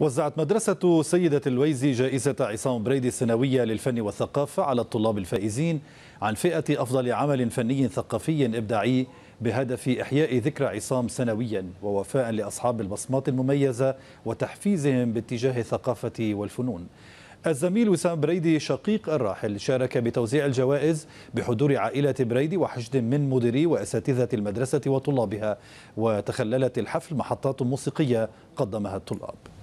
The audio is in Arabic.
وزعت مدرسة سيدة الويزي جائزة عصام بريدي السنوية للفن والثقافة على الطلاب الفائزين عن فئة أفضل عمل فني ثقافي إبداعي بهدف إحياء ذكرى عصام سنويا ووفاء لأصحاب البصمات المميزة وتحفيزهم باتجاه الثقافة والفنون الزميل وسام بريدي شقيق الراحل شارك بتوزيع الجوائز بحضور عائلة بريدي وحشد من مديري وأساتذة المدرسة وطلابها وتخللت الحفل محطات موسيقية قدمها الطلاب